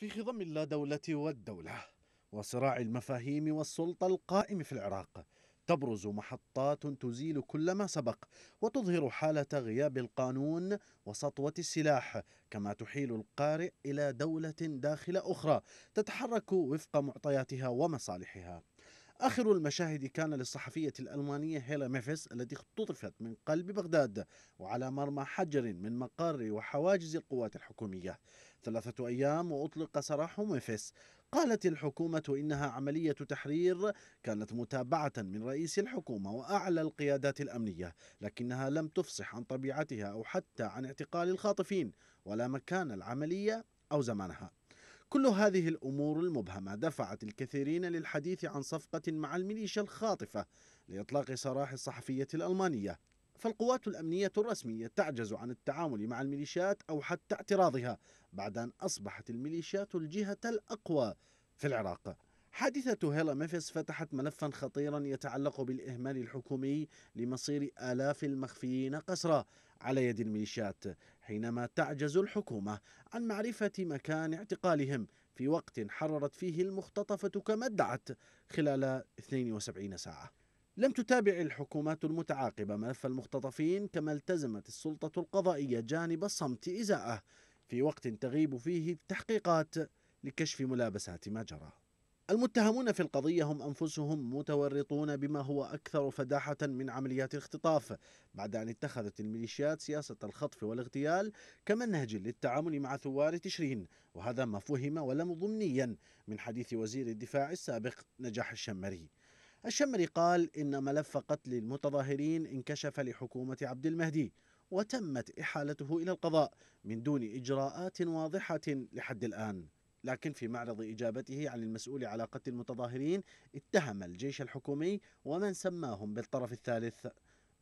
في خضم اللادولة والدولة وصراع المفاهيم والسلطة القائم في العراق تبرز محطات تزيل كل ما سبق وتظهر حالة غياب القانون وسطوة السلاح كما تحيل القارئ إلى دولة داخل أخرى تتحرك وفق معطياتها ومصالحها آخر المشاهد كان للصحفية الألمانية هيلا ميفيس التي اختطفت من قلب بغداد وعلى مرمى حجر من مقر وحواجز القوات الحكومية ثلاثة أيام وأطلق سراح ميفيس قالت الحكومة إنها عملية تحرير كانت متابعة من رئيس الحكومة وأعلى القيادات الأمنية لكنها لم تفصح عن طبيعتها أو حتى عن اعتقال الخاطفين ولا مكان العملية أو زمانها كل هذه الأمور المبهمة دفعت الكثيرين للحديث عن صفقة مع الميليشيا الخاطفة لإطلاق سراح الصحفية الألمانية فالقوات الأمنية الرسمية تعجز عن التعامل مع الميليشيات أو حتى اعتراضها بعد أن أصبحت الميليشيات الجهة الأقوى في العراق حادثة هيلا ميفيس فتحت ملفا خطيرا يتعلق بالإهمال الحكومي لمصير آلاف المخفيين قسرا على يد الميليشيات حينما تعجز الحكومة عن معرفة مكان اعتقالهم في وقت حررت فيه المختطفة كما ادعت خلال 72 ساعة لم تتابع الحكومات المتعاقبة ملف المختطفين كما التزمت السلطة القضائية جانب الصمت إزاءه في وقت تغيب فيه التحقيقات لكشف ملابسات ما جرى المتهمون في القضية هم أنفسهم متورطون بما هو أكثر فداحة من عمليات الاختطاف بعد أن اتخذت الميليشيات سياسة الخطف والاغتيال كمنهج للتعامل مع ثوار تشرين وهذا ما فهم ولم ضمنيا من حديث وزير الدفاع السابق نجاح الشمري الشمري قال إن ملف قتل المتظاهرين انكشف لحكومة عبد المهدي وتمت إحالته إلى القضاء من دون إجراءات واضحة لحد الآن لكن في معرض إجابته عن المسؤول على قتل المتظاهرين اتهم الجيش الحكومي ومن سماهم بالطرف الثالث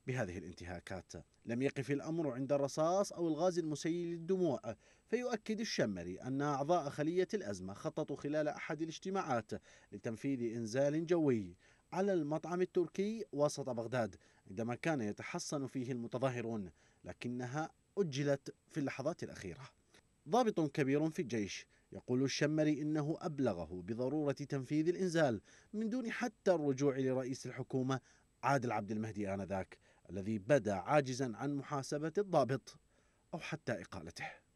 بهذه الانتهاكات لم يقف الأمر عند الرصاص أو الغاز المسيل للدموع فيؤكد الشمري أن أعضاء خلية الأزمة خططوا خلال أحد الاجتماعات لتنفيذ إنزال جوي على المطعم التركي وسط بغداد عندما كان يتحصن فيه المتظاهرون لكنها أجلت في اللحظات الأخيرة ضابط كبير في الجيش يقول الشمري إنه أبلغه بضرورة تنفيذ الإنزال من دون حتى الرجوع لرئيس الحكومة عادل عبد المهدي آنذاك الذي بدا عاجزا عن محاسبة الضابط أو حتى إقالته